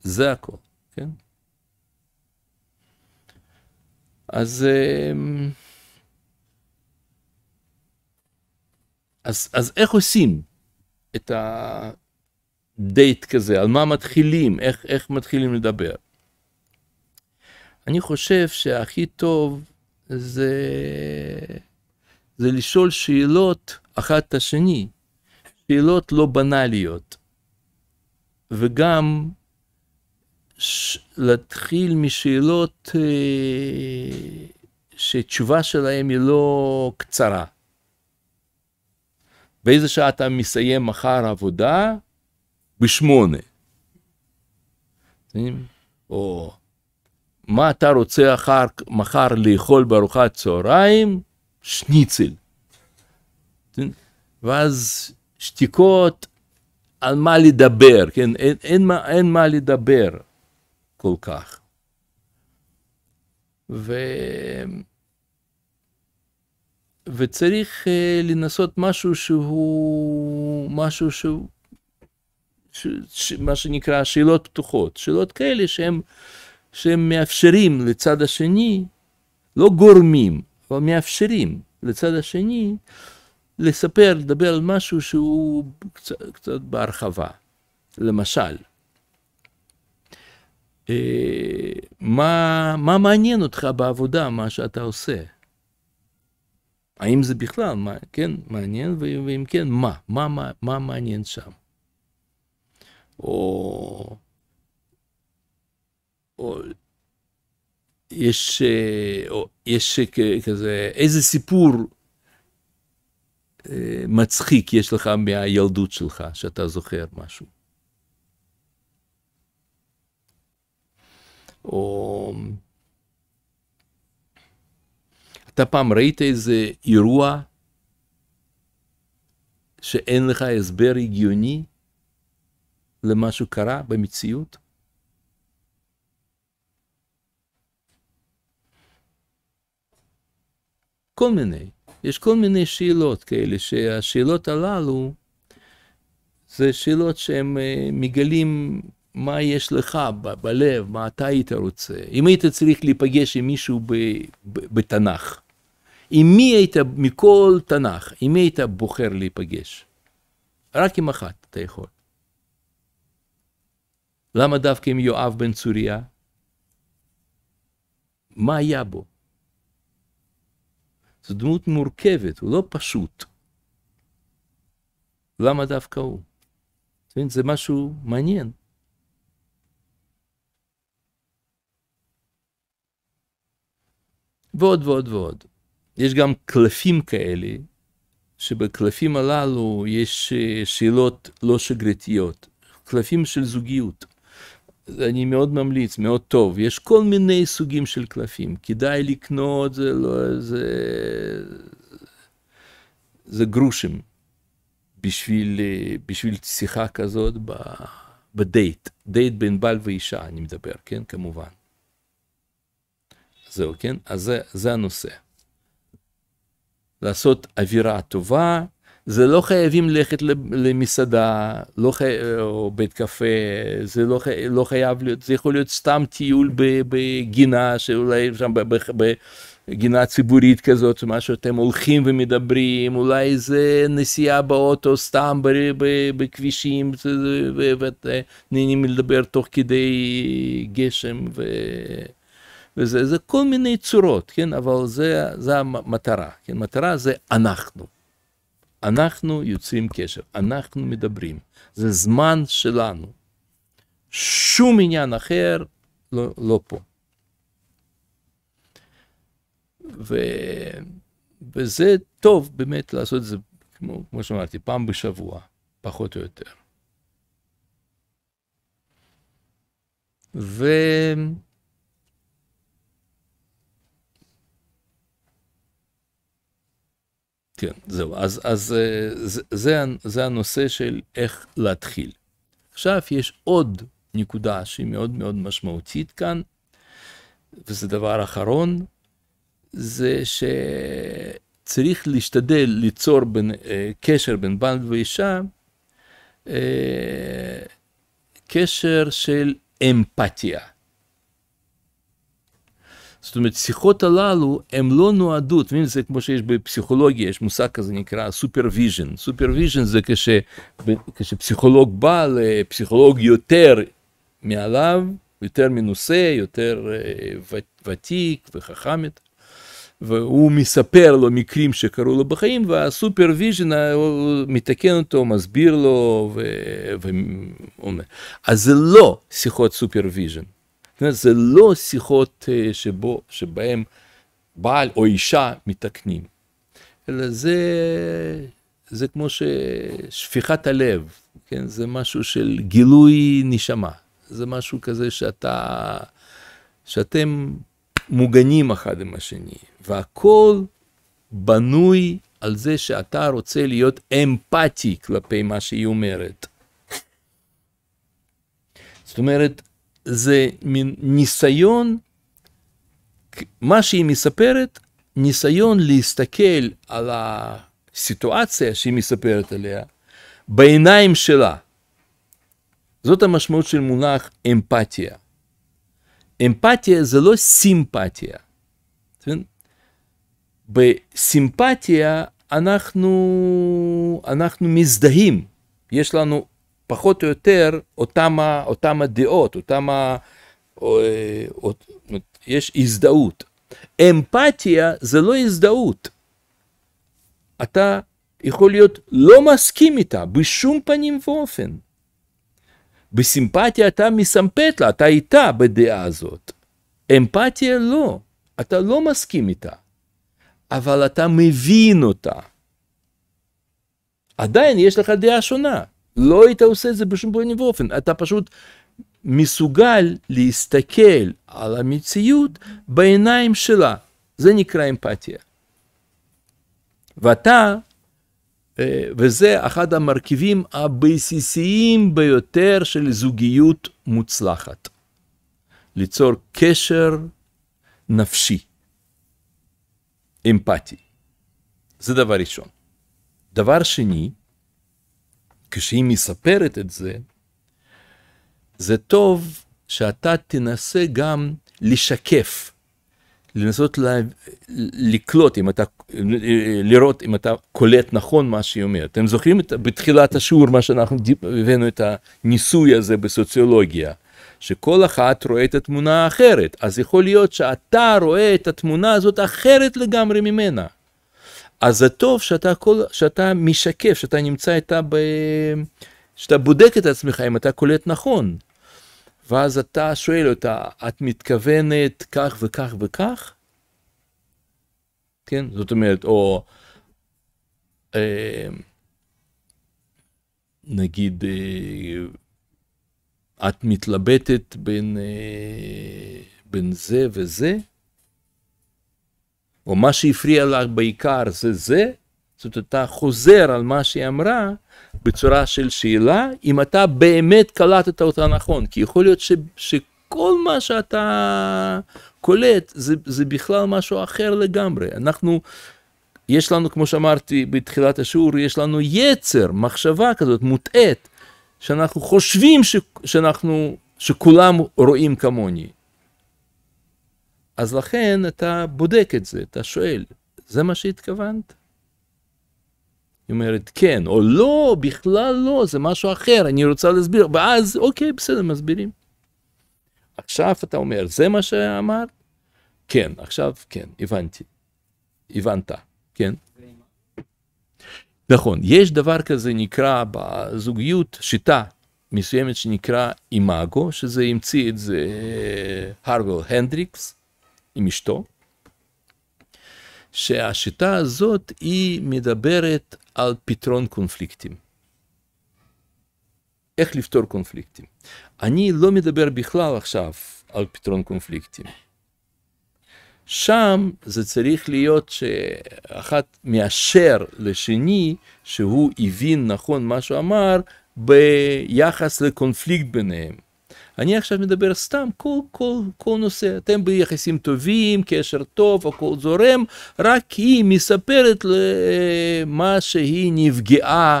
זה הכל, כן? אז, אמ, אז, אז איך עושים את הדייט כזה? על מה מתחילים? איך, איך מתחילים לדבר? אני חושב שהכי טוב זה זה לשאול שאלות אחת את השני, שאלות לא בנאליות, וגם ש... להתחיל משאלות אה, שתשובה שלהם היא לא קצרה. באיזה שעה אתה מסיים מחר עבודה? בשמונה. או מה אתה רוצה אחר, מחר לאכול בארוחת צהריים? שניצל. כן? ואז שתיקות, על מה לדבר, כן? אין, אין, מה, אין מה לדבר כל כך. ו... וצריך אה, לנסות משהו שהוא, משהו שהוא, ש, מה שנקרא שאלות פתוחות, שאלות כאלה שהם, שהם מאפשרים לצד השני, לא גורמים, או מאפשרים לצד השני לספר, לדבר על משהו שהוא קצת, קצת בהרחבה. למשל, אה, מה, מה מעניין אותך בעבודה, מה שאתה עושה? האם זה בכלל, מה, כן, מעניין, ואם כן, מה? מה, מה, מה מעניין שם? או, או יש, אה, יש אה, כזה, איזה סיפור אה, מצחיק יש לך מהילדות שלך, שאתה זוכר משהו. או... אתה פעם ראית איזה אירוע שאין לך הסבר הגיוני למה שקרה במציאות? כל מיני. יש כל מיני שאלות כאלה, שהשאלות הללו זה שאלות שהם אה, מגלים מה יש לך ב- בלב, מה אתה היית רוצה. אם היית צריך להיפגש עם מישהו ב- ב- בתנ"ך, עם מי היית, מכל תנ"ך, עם מי היית בוחר להיפגש? רק עם אחת אתה יכול. למה דווקא עם יואב בן צוריה? מה היה בו? זו דמות מורכבת, הוא לא פשוט. למה דווקא הוא? זה משהו מעניין. ועוד ועוד ועוד. יש גם קלפים כאלה, שבקלפים הללו יש אה, שאלות לא שגרתיות, קלפים של זוגיות. אני מאוד ממליץ, מאוד טוב. יש כל מיני סוגים של קלפים, כדאי לקנות, זה לא... זה, זה גרושים בשביל, בשביל שיחה כזאת ב, בדייט, דייט בין בעל ואישה, אני מדבר, כן? כמובן. זהו, כן? אז זה, זה הנושא. לעשות אווירה טובה, זה לא חייבים ללכת למסעדה, לא חי... או בית קפה, זה לא, חי... לא חייב להיות, זה יכול להיות סתם טיול בגינה, שאולי שם בגינה ציבורית כזאת, מה שאתם הולכים ומדברים, אולי זה נסיעה באוטו סתם ב... ב... בכבישים, ונהנים לדבר תוך כדי גשם. ו... וזה כל מיני צורות, כן? אבל זה, זה המטרה, כן? מטרה זה אנחנו. אנחנו יוצרים קשר, אנחנו מדברים, זה זמן שלנו. שום עניין אחר לא, לא פה. ו... וזה טוב באמת לעשות את זה, כמו, כמו שאמרתי, פעם בשבוע, פחות או יותר. ו... כן, זהו. אז, אז אה, זה, זה, זה הנושא של איך להתחיל. עכשיו יש עוד נקודה שהיא מאוד מאוד משמעותית כאן, וזה דבר אחרון, זה שצריך להשתדל ליצור בין, אה, קשר בין בעל ואישה, אה, קשר של אמפתיה. זאת אומרת, שיחות הללו הן לא נועדו, אתם מבינים, זה כמו שיש בפסיכולוגיה, יש מושג כזה נקרא סופרוויז'ן. סופרוויז'ן זה כש, כשפסיכולוג בא לפסיכולוג יותר מעליו, יותר מנוסה, יותר אה, ותיק וחכם יותר. והוא מספר לו מקרים שקרו לו בחיים, והסופרוויז'ן אה, מתקן אותו, מסביר לו, ו... ו... אז זה לא שיחות סופרוויז'ן. זה לא שיחות אה, שבו, שבהם בעל או אישה מתקנים, אלא זה, זה כמו ששפיכת הלב, כן? זה משהו של גילוי נשמה. זה משהו כזה שאתה, שאתם מוגנים אחד עם השני, והכל בנוי על זה שאתה רוצה להיות אמפתי כלפי מה שהיא אומרת. זאת אומרת, זה מין ניסיון, מה שהיא מספרת, ניסיון להסתכל על הסיטואציה שהיא מספרת עליה בעיניים שלה. זאת המשמעות של מונח אמפתיה. אמפתיה זה לא סימפתיה. כן? בסימפתיה אנחנו, אנחנו מזדהים, יש לנו פחות או יותר אותם, אותם הדעות, אותם ה... אה, יש הזדהות. אמפתיה זה לא הזדהות. אתה יכול להיות לא מסכים איתה בשום פנים ואופן. בסימפתיה אתה מסמפת לה, אתה איתה בדעה הזאת. אמפתיה לא, אתה לא מסכים איתה, אבל אתה מבין אותה. עדיין יש לך דעה שונה. לא היית עושה את זה בשום פנים ואופן, אתה פשוט מסוגל להסתכל על המציאות בעיניים שלה, זה נקרא אמפתיה. ואתה, אה, וזה אחד המרכיבים הבסיסיים ביותר של זוגיות מוצלחת, ליצור קשר נפשי, אמפתי. זה דבר ראשון. דבר שני, כשהיא מספרת את זה, זה טוב שאתה תנסה גם לשקף, לנסות לה, לקלוט, אם אתה, לראות אם אתה קולט נכון מה שהיא אומרת. אתם זוכרים את, בתחילת השיעור מה שאנחנו הבאנו את הניסוי הזה בסוציולוגיה, שכל אחת רואה את התמונה האחרת, אז יכול להיות שאתה רואה את התמונה הזאת אחרת לגמרי ממנה. אז זה טוב שאתה, כל, שאתה משקף, שאתה נמצא איתה, ב... שאתה בודק את עצמך אם אתה קולט נכון. ואז אתה שואל אותה, את מתכוונת כך וכך וכך? כן, זאת אומרת, או אה, נגיד, אה, את מתלבטת בין, אה, בין זה וזה? או מה שהפריע לך בעיקר זה זה, זאת אומרת, אתה חוזר על מה שהיא אמרה בצורה של שאלה, אם אתה באמת קלטת אותה נכון, כי יכול להיות ש, שכל מה שאתה קולט זה, זה בכלל משהו אחר לגמרי. אנחנו, יש לנו, כמו שאמרתי בתחילת השיעור, יש לנו יצר, מחשבה כזאת מוטעית, שאנחנו חושבים ש, שאנחנו, שכולם רואים כמוני. אז לכן אתה בודק את זה, אתה שואל, זה מה שהתכוונת? היא אומרת, כן, או לא, בכלל לא, זה משהו אחר, אני רוצה להסביר, ואז, אוקיי, בסדר, מסבירים. עכשיו אתה אומר, זה מה שאמרת? כן, עכשיו כן, הבנתי. הבנת, כן? נכון, יש דבר כזה נקרא בזוגיות שיטה מסוימת שנקרא אימאגו, שזה המציא את זה הרבל אה, הנדריקס, עם אשתו, שהשיטה הזאת היא מדברת על פתרון קונפליקטים. איך לפתור קונפליקטים. אני לא מדבר בכלל עכשיו על פתרון קונפליקטים. שם זה צריך להיות שאחד מאשר לשני שהוא הבין נכון מה שהוא אמר ביחס לקונפליקט ביניהם. אני עכשיו מדבר סתם כל, כל, כל נושא, אתם ביחסים טובים, קשר טוב, הכל זורם, רק היא מספרת למה אה, שהיא נפגעה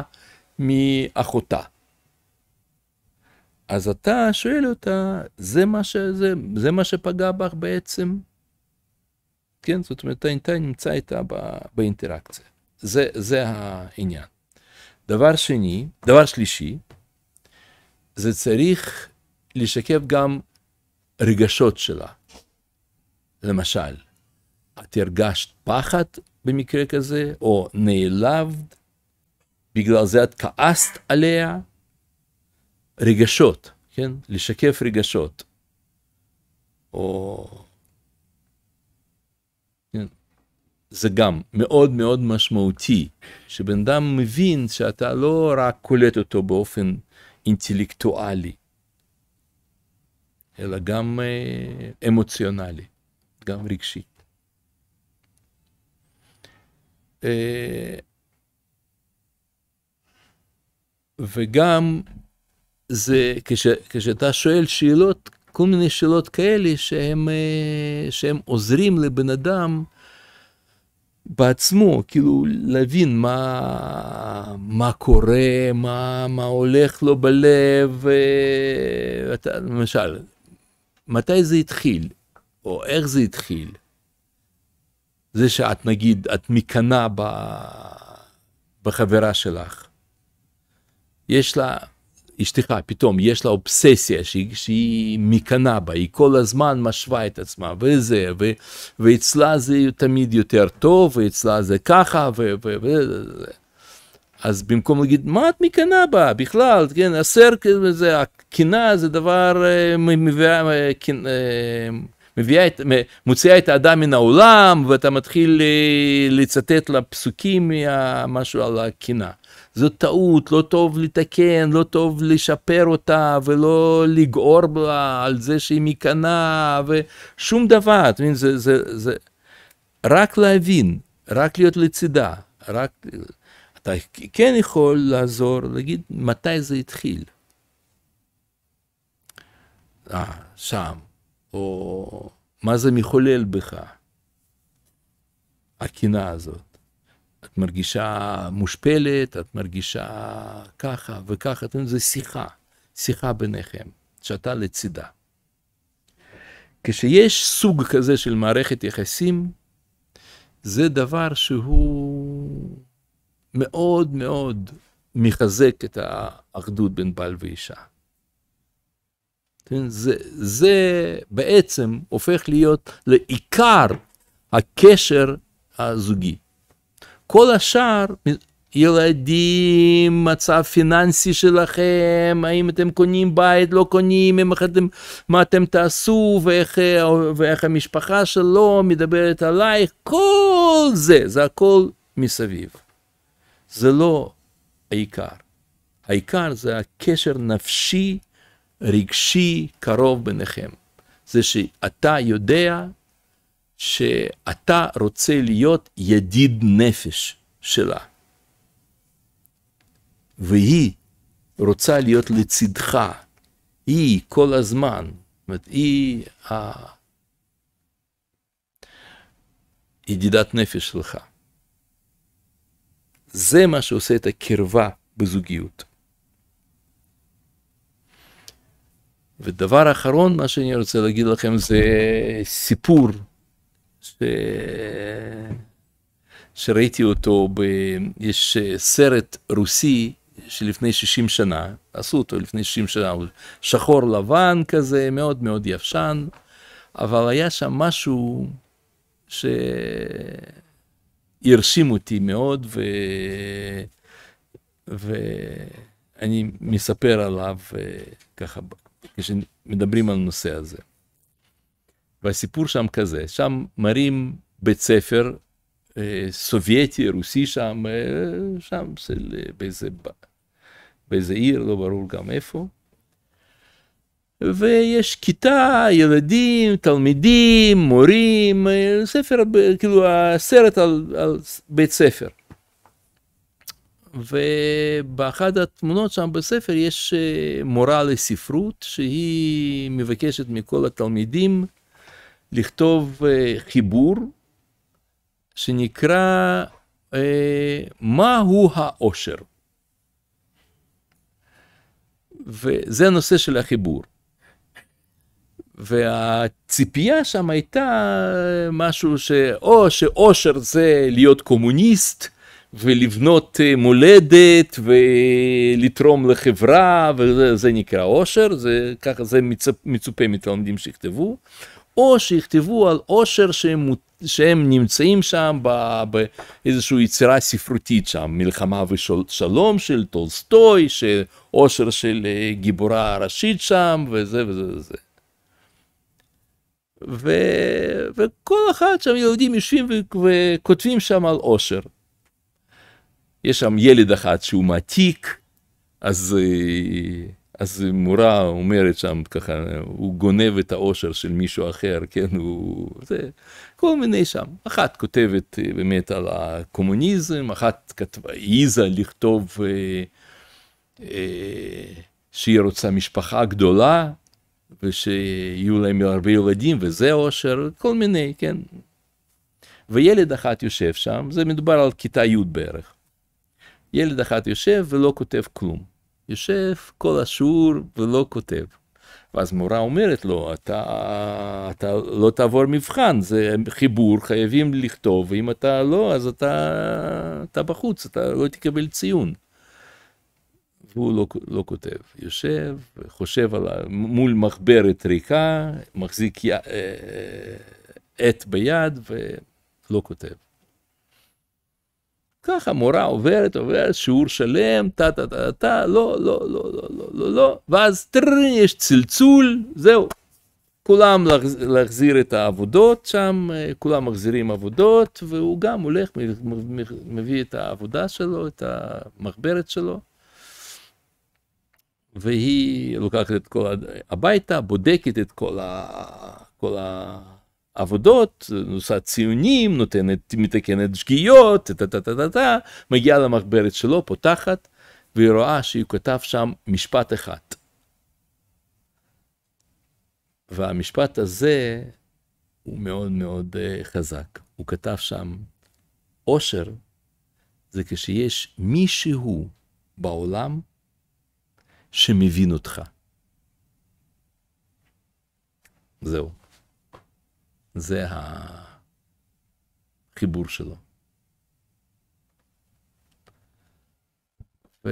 מאחותה. אז אתה שואל אותה, זה מה, שזה, זה מה שפגע בך בעצם? כן, זאת אומרת, אתה נמצא איתה באינטראקציה. זה, זה העניין. דבר שני, דבר שלישי, זה צריך לשקף גם רגשות שלה. למשל, את הרגשת פחד במקרה כזה, או נעלבת, בגלל זה את כעסת עליה. רגשות, כן? לשקף רגשות. או... כן? זה גם מאוד מאוד משמעותי, שבן אדם מבין שאתה לא רק קולט אותו באופן אינטלקטואלי, אלא גם אה, אמוציונלי, גם רגשי. אה, וגם זה, כש, כשאתה שואל שאלות, כל מיני שאלות כאלה שהם, אה, שהם עוזרים לבן אדם בעצמו, כאילו להבין מה, מה קורה, מה, מה הולך לו בלב, ואתה, למשל, מתי זה התחיל, או איך זה התחיל. זה שאת נגיד, את מקנאה ב... בחברה שלך. יש לה, אשתך פתאום, יש לה אובססיה שהיא, שהיא מקנאה בה, היא כל הזמן משווה את עצמה, וזה, ו, ואצלה זה תמיד יותר טוב, ואצלה זה ככה, ו... ו, ו אז במקום להגיד, מה את מקנאה בה בכלל, כן, הסר, זה, הקנאה זה דבר אה, מביאה, אה, אה, מביאה מוציאה את האדם מן העולם, ואתה מתחיל לצטט לה פסוקים, משהו על הקנאה. זו טעות, לא טוב לתקן, לא טוב לשפר אותה, ולא לגעור בה על זה שהיא מקנאה, ושום דבר, אתה מבין, זה, זה, זה רק להבין, רק להיות לצידה, רק... אתה כן יכול לעזור, להגיד מתי זה התחיל. אה, שם, או מה זה מחולל בך, הקינה הזאת. את מרגישה מושפלת, את מרגישה ככה וככה, אתם יודעים, זה שיחה, שיחה ביניכם, שאתה לצידה. כשיש סוג כזה של מערכת יחסים, זה דבר שהוא מאוד מאוד מחזק את האחדות בין בעל ואישה. כן, זה, זה בעצם הופך להיות לעיקר הקשר הזוגי. כל השאר, ילדים, מצב פיננסי שלכם, האם אתם קונים בית, לא קונים, איך אתם, מה אתם תעשו ואיך, ואיך המשפחה שלו מדברת עלייך, כל זה, זה הכל מסביב. זה לא העיקר. העיקר זה הקשר נפשי, רגשי, קרוב ביניכם. זה שאתה יודע שאתה רוצה להיות ידיד נפש שלה. והיא רוצה להיות לצדך, היא כל הזמן, זאת אומרת, היא ה... ידידת נפש שלך. זה מה שעושה את הקרבה בזוגיות. ודבר אחרון, מה שאני רוצה להגיד לכם זה סיפור ש... שראיתי אותו, ב... יש סרט רוסי שלפני 60 שנה, עשו אותו לפני 60 שנה, הוא שחור לבן כזה, מאוד מאוד יבשן, אבל היה שם משהו ש... הרשים אותי מאוד, ו... ואני מספר עליו אה, ככה, כשמדברים על הנושא הזה. והסיפור שם כזה, שם מראים בית ספר אה, סובייטי, רוסי שם, אה, שם באיזה, באיזה עיר, לא ברור גם איפה. ויש כיתה, ילדים, תלמידים, מורים, אה, ספר, כאילו הסרט על, על בית ספר. ובאחד התמונות שם בספר יש אה, מורה לספרות שהיא מבקשת מכל התלמידים לכתוב אה, חיבור שנקרא מהו האושר. וזה הנושא של החיבור. והציפייה שם הייתה משהו שאו שאושר זה להיות קומוניסט, ולבנות אה, מולדת ולתרום לחברה וזה נקרא אושר, זה ככה זה מצפ, מצופה מתלמידים שיכתבו או שיכתבו על אושר שהם, שהם נמצאים שם באיזושהי יצירה ספרותית שם מלחמה ושלום של טולסטוי של עושר אה, של גיבורה ראשית שם וזה וזה וזה. ו... וכל אחד שם יהודים יושבים ו... וכותבים שם על עושר. יש שם ילד אחד שהוא מעתיק, אז, אז מורה אומרת שם ככה, הוא גונב את העושר של מישהו אחר, כן, הוא... זה, כל מיני שם. אחת כותבת אה, באמת על הקומוניזם, אחת כתבה, העיזה לכתוב אה, אה, שהיא רוצה משפחה גדולה, ושיהיו להם הרבה ילדים וזה אושר, כל מיני, כן. וילד אחת יושב שם, זה מדובר על כיתה י' בערך. ילד אחת יושב ולא כותב כלום. יושב כל השיעור ולא כותב. ואז מורה אומרת לו, אתה, אתה לא תעבור מבחן, זה חיבור, חייבים לכתוב, ואם אתה לא, אז אתה, אתה בחוץ, אתה לא תקבל ציון. הוא לא, לא כותב, יושב, חושב על, מול מחברת ריקה, מחזיק י, אה, עט ביד ולא כותב. ככה מורה עוברת, עוברת, שיעור שלם, טה טה טה טה, לא, לא, לא, לא, לא, לא, לא, ואז טרר, יש צלצול, זהו. כולם להחזיר את העבודות שם, אה, כולם מחזירים עבודות, והוא גם הולך, מביא את העבודה שלו, את המחברת שלו, והיא לוקחת את כל הביתה, בודקת את כל, ה... כל העבודות, עושה ציונים, נותנת, מתקנת שגיאות, טה טה טה טה טה, מגיעה למחברת שלו, פותחת, והיא רואה שהיא כתב שם משפט אחד. והמשפט הזה הוא מאוד מאוד אה, חזק. הוא כתב שם, אושר זה כשיש מישהו בעולם שמבין אותך. זהו. זה החיבור שלו. ו...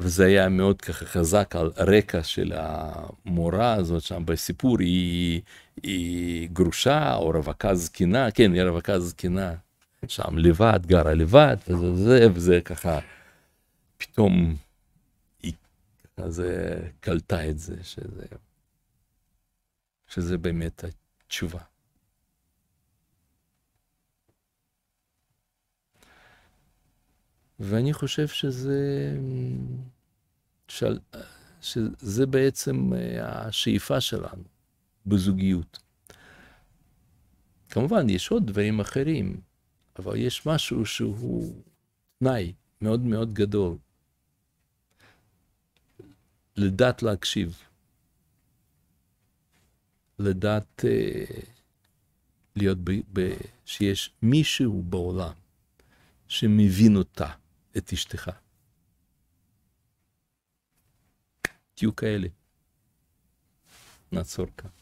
וזה היה מאוד ככה חזק על רקע של המורה הזאת שם בסיפור, היא, היא גרושה או רווקה זקנה, כן, היא רווקה זקנה. שם לבד, גרה לבד, וזה זה, וזה ככה, פתאום היא כזה קלטה את זה, שזה, שזה באמת התשובה. ואני חושב שזה, שזה בעצם אה, השאיפה שלנו בזוגיות. כמובן, יש עוד דברים אחרים, אבל יש משהו שהוא תנאי מאוד מאוד גדול. לדעת להקשיב. לדעת אה, להיות ב, ב... שיש מישהו בעולם שמבין אותה, את אשתך. תהיו כאלה. נעצור כאן.